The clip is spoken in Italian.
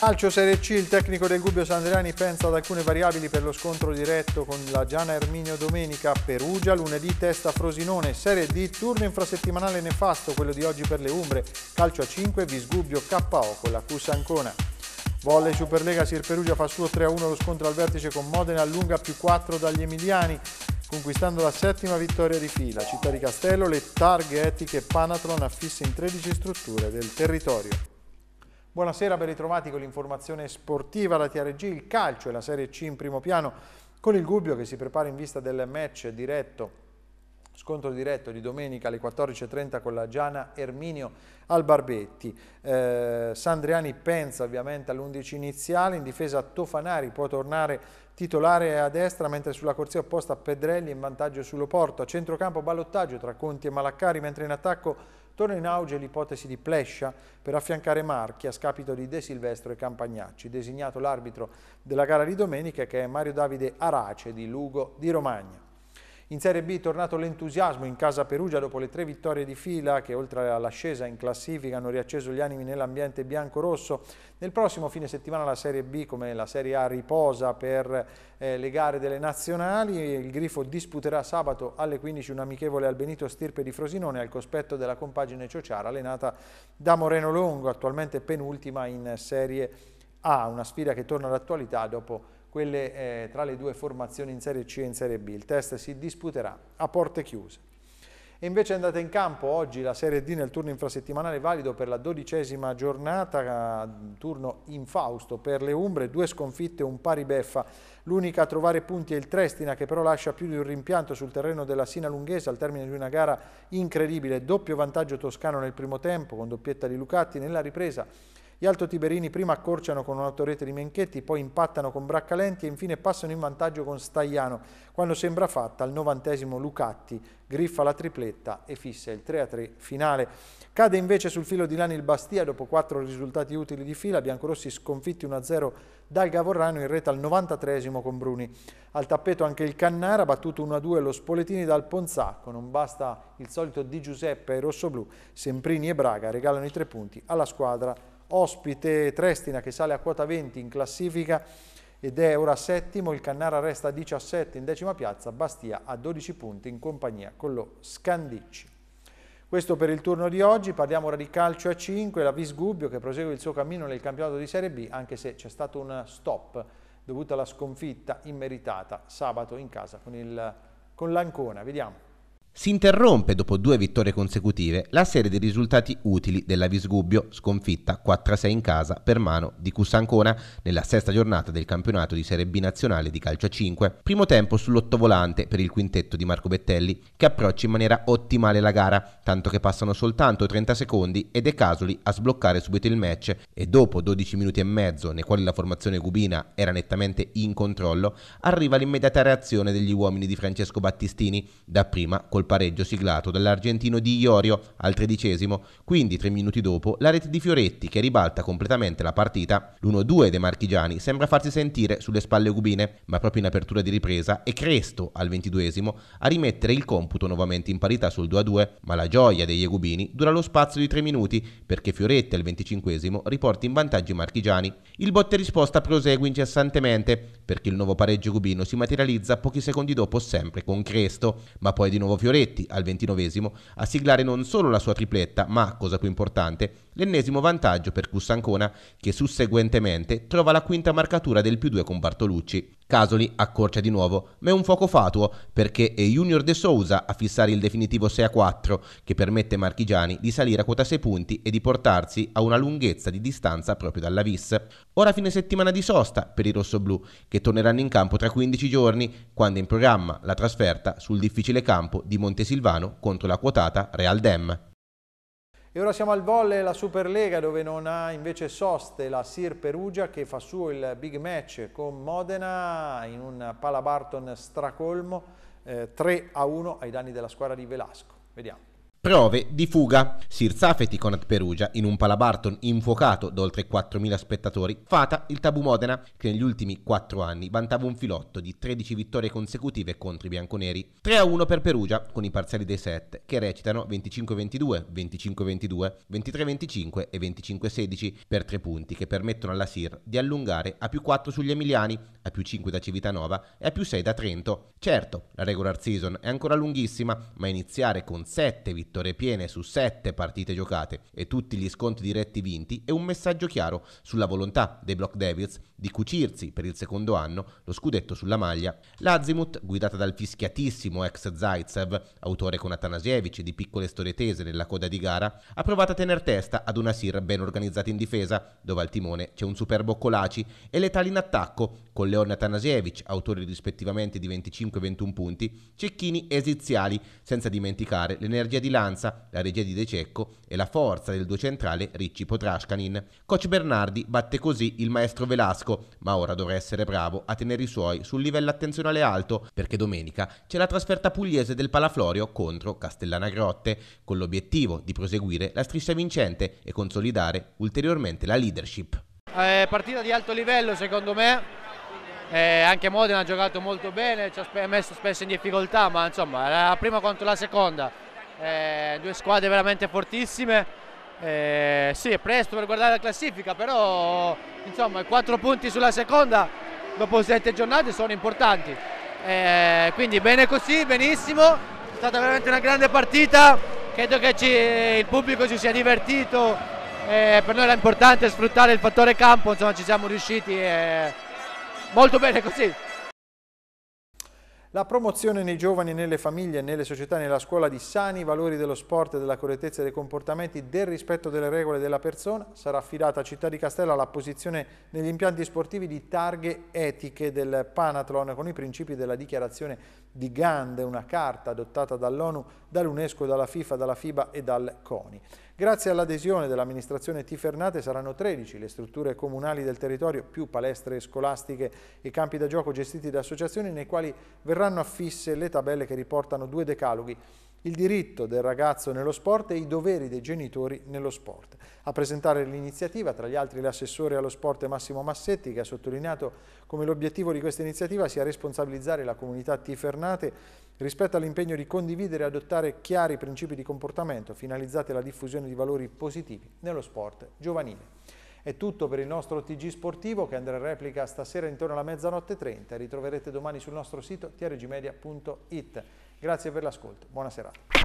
Calcio Serie C, il tecnico del Gubbio Sandriani pensa ad alcune variabili per lo scontro diretto con la Giana Erminio domenica a Perugia, lunedì testa Frosinone, Serie D, turno infrasettimanale nefasto, quello di oggi per le Umbre, calcio a 5, Visgubbio KO con la Cusa Ancona. Volle Superlega Sir Perugia fa suo 3-1 lo scontro al vertice con Modena, allunga più 4 dagli Emiliani, conquistando la settima vittoria di fila. Città di Castello, le targhe etiche Panatron affisse in 13 strutture del territorio. Buonasera, ben ritrovati con l'informazione sportiva da TRG, il calcio e la Serie C in primo piano con il Gubbio che si prepara in vista del match diretto scontro diretto di domenica alle 14.30 con la Giana Erminio al Barbetti. Eh, Sandriani pensa ovviamente all'11 iniziale, in difesa Tofanari può tornare titolare a destra, mentre sulla corsia opposta Pedrelli in vantaggio sull'Oporto. A centrocampo ballottaggio tra Conti e Malaccari, mentre in attacco Torna in auge l'ipotesi di Plescia per affiancare Marchi a scapito di De Silvestro e Campagnacci, designato l'arbitro della gara di domenica che è Mario Davide Arace di Lugo di Romagna. In Serie B è tornato l'entusiasmo in casa Perugia dopo le tre vittorie di fila che oltre all'ascesa in classifica hanno riacceso gli animi nell'ambiente bianco-rosso. Nel prossimo fine settimana la Serie B come la Serie A riposa per eh, le gare delle nazionali. Il Grifo disputerà sabato alle 15 un amichevole al Benito Stirpe di Frosinone al cospetto della compagine Ciociara allenata da Moreno Longo, attualmente penultima in Serie A. Una sfida che torna all'attualità dopo quelle eh, tra le due formazioni in Serie C e in Serie B. Il test si disputerà a porte chiuse. E invece è andata in campo oggi la Serie D nel turno infrasettimanale valido per la dodicesima giornata, eh, turno infausto per le Umbre, due sconfitte un pari beffa. L'unica a trovare punti è il Trestina che però lascia più di un rimpianto sul terreno della Sina Lunghese al termine di una gara incredibile. Doppio vantaggio toscano nel primo tempo con doppietta di Lucatti nella ripresa gli alto tiberini prima accorciano con un'autorete di Menchetti, poi impattano con Braccalenti e infine passano in vantaggio con Stagliano. Quando sembra fatta, al novantesimo Lucatti griffa la tripletta e fissa il 3-3 finale. Cade invece sul filo di Lani il Bastia dopo quattro risultati utili di fila, biancorossi sconfitti 1-0 dal Gavorrano in rete al 93 con Bruni. Al tappeto anche il Cannara, battuto 1-2 lo Spoletini dal Ponzacco, non basta il solito Di Giuseppe e rossoblù, Semprini e Braga regalano i tre punti alla squadra ospite Trestina che sale a quota 20 in classifica ed è ora settimo, il Cannara resta a 17 in decima piazza, Bastia a 12 punti in compagnia con lo Scandicci. Questo per il turno di oggi, parliamo ora di calcio a 5, la Visgubbio che prosegue il suo cammino nel campionato di Serie B anche se c'è stato un stop dovuto alla sconfitta immeritata sabato in casa con l'Ancona. Vediamo. Si interrompe dopo due vittorie consecutive la serie di risultati utili della Visgubbio, sconfitta 4-6 in casa per mano di Cusancona nella sesta giornata del campionato di Serie B nazionale di calcio a 5. Primo tempo sull'ottovolante per il quintetto di Marco Bettelli, che approccia in maniera ottimale la gara, tanto che passano soltanto 30 secondi ed è Casoli a sbloccare subito il match e dopo 12 minuti e mezzo, nei quali la formazione cubina era nettamente in controllo, arriva l'immediata reazione degli uomini di Francesco Battistini, dapprima col pareggio siglato dall'argentino di Iorio al tredicesimo, quindi tre minuti dopo la rete di Fioretti che ribalta completamente la partita. L'1-2 dei marchigiani sembra farsi sentire sulle spalle cubine, ma proprio in apertura di ripresa è Cresto al ventiduesimo a rimettere il computo nuovamente in parità sul 2-2, ma la gioia degli egubini dura lo spazio di tre minuti perché Fioretti al venticinquesimo riporta in vantaggio i marchigiani. Il botte risposta prosegue incessantemente perché il nuovo pareggio cubino si materializza pochi secondi dopo sempre con Cresto, ma poi di nuovo Fioretti Moretti al ventinovesimo a siglare non solo la sua tripletta, ma, cosa più importante, L'ennesimo vantaggio per Cussancona che susseguentemente trova la quinta marcatura del più 2 con Bartolucci. Casoli accorcia di nuovo, ma è un fuoco fatuo perché è Junior De Souza a fissare il definitivo 6 a 4 che permette ai marchigiani di salire a quota 6 punti e di portarsi a una lunghezza di distanza proprio dalla Vis. Ora fine settimana di sosta per i rossoblù che torneranno in campo tra 15 giorni quando è in programma la trasferta sul difficile campo di Montesilvano contro la quotata Real Dem. E ora siamo al volle la Superlega dove non ha invece soste la Sir Perugia che fa suo il big match con Modena in un palabarton stracolmo eh, 3 a 1 ai danni della squadra di Velasco. Vediamo. Prove di fuga. Sir Safeti Conat Perugia, in un palabarton infuocato da oltre 4.000 spettatori, fata il Tabu Modena, che negli ultimi 4 anni vantava un filotto di 13 vittorie consecutive contro i bianconeri. 3-1 per Perugia, con i parziali dei 7, che recitano 25-22, 25-22, 23-25 e 25-16, per 3 punti che permettono alla Sir di allungare a più 4 sugli emiliani, a più 5 da Civitanova e a più 6 da Trento. Certo, la regular season è ancora lunghissima, ma iniziare con 7 vittorie piene su 7 partite giocate e tutti gli scontri diretti vinti è un messaggio chiaro sulla volontà dei Block Devils di cucirsi per il secondo anno lo scudetto sulla maglia. L'Azimut, guidata dal fischiatissimo ex Zaitsev, autore con Atanasievici di piccole storie tese nella coda di gara, ha provato a tener testa ad una Sir ben organizzata in difesa, dove al timone c'è un superbo Colaci e letale in attacco con le Leon Atanasievich, autori rispettivamente di 25 e 21 punti, Cecchini esiziali, senza dimenticare l'energia di Lanza, la regia di De Cecco e la forza del due centrale Ricci Potrascanin. Coach Bernardi batte così il maestro Velasco, ma ora dovrà essere bravo a tenere i suoi sul livello attenzionale alto, perché domenica c'è la trasferta pugliese del Palaflorio contro Castellana Grotte, con l'obiettivo di proseguire la striscia vincente e consolidare ulteriormente la leadership. È eh, partita di alto livello secondo me, eh, anche Modena ha giocato molto bene, ci ha messo spesso in difficoltà, ma insomma la prima contro la seconda, eh, due squadre veramente fortissime. Eh, sì, è presto per guardare la classifica, però insomma i quattro punti sulla seconda dopo sette giornate sono importanti. Eh, quindi bene così, benissimo, è stata veramente una grande partita, credo che ci, il pubblico ci sia divertito, eh, per noi era importante sfruttare il fattore campo, insomma ci siamo riusciti molto bene così. La promozione nei giovani, nelle famiglie, nelle società nella scuola di sani valori dello sport, della correttezza dei comportamenti, del rispetto delle regole della persona sarà affidata a Città di Castello la posizione negli impianti sportivi di targhe etiche del Panathlon con i principi della dichiarazione di Gand, una carta adottata dall'ONU, dall'UNESCO, dalla FIFA, dalla FIBA e dal CONI. Grazie all'adesione dell'amministrazione Tifernate saranno 13 le strutture comunali del territorio, più palestre scolastiche e campi da gioco gestiti da associazioni nei quali verranno affisse le tabelle che riportano due decaloghi il diritto del ragazzo nello sport e i doveri dei genitori nello sport. A presentare l'iniziativa, tra gli altri l'assessore allo sport Massimo Massetti, che ha sottolineato come l'obiettivo di questa iniziativa sia responsabilizzare la comunità Tifernate rispetto all'impegno di condividere e adottare chiari principi di comportamento finalizzati alla diffusione di valori positivi nello sport giovanile. È tutto per il nostro TG Sportivo che andrà in replica stasera intorno alla mezzanotte 30. Ritroverete domani sul nostro sito trgmedia.it. Grazie per l'ascolto, buona serata.